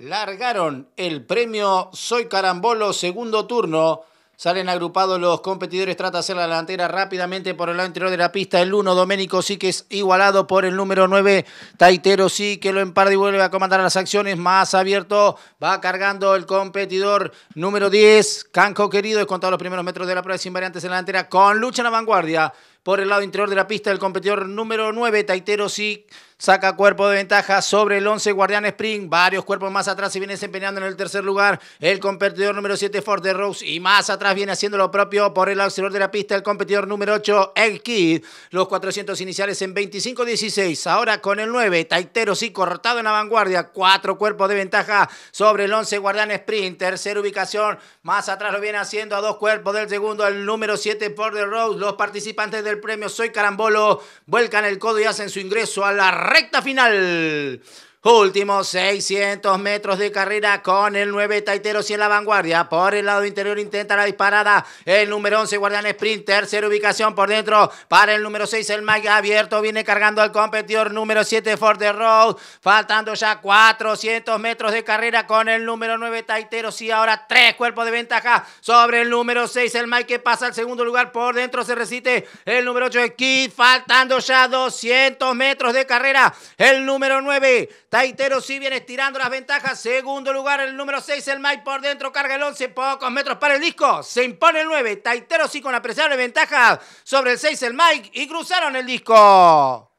largaron el premio Soy Carambolo segundo turno. Salen agrupados los competidores, trata de hacer la delantera rápidamente por el lado interior de la pista. El 1, Doménico sí que es igualado por el número 9, Taitero sí que lo emparda y vuelve a comandar las acciones. Más abierto, va cargando el competidor número 10, Canco Querido, es contado los primeros metros de la prueba sin variantes en la delantera, con lucha en la vanguardia. Por el lado interior de la pista, el competidor número 9, Taitero sí. Saca cuerpo de ventaja sobre el 11 Guardián sprint, Varios cuerpos más atrás se viene desempeñando en el tercer lugar. El competidor número 7 Ford de Rose. Y más atrás viene haciendo lo propio por el auxiliar de la pista. El competidor número 8 El Kid. Los 400 iniciales en 25-16. Ahora con el 9 Taitero sí cortado en la vanguardia. Cuatro cuerpos de ventaja sobre el 11 Guardián sprint, Tercera ubicación. Más atrás lo viene haciendo a dos cuerpos del segundo. El número 7 Ford de Rose. Los participantes del premio Soy Carambolo vuelcan el codo y hacen su ingreso a la recta final. Últimos 600 metros de carrera con el 9 taiteros y en la vanguardia. Por el lado interior intenta la disparada. El número 11 Guardián Sprint. Tercera ubicación por dentro para el número 6 el Mike abierto. Viene cargando al competidor número 7 Ford the Road. Faltando ya 400 metros de carrera con el número 9 taiteros. y ahora tres cuerpos de ventaja sobre el número 6 el Mike que pasa al segundo lugar. Por dentro se resiste el número 8 Kid. Faltando ya 200 metros de carrera. El número 9 Taitero sí viene estirando las ventajas. Segundo lugar, el número 6, el Mike por dentro, carga el 11, pocos metros para el disco. Se impone el 9. Taitero sí con apreciable ventaja sobre el 6, el Mike, y cruzaron el disco.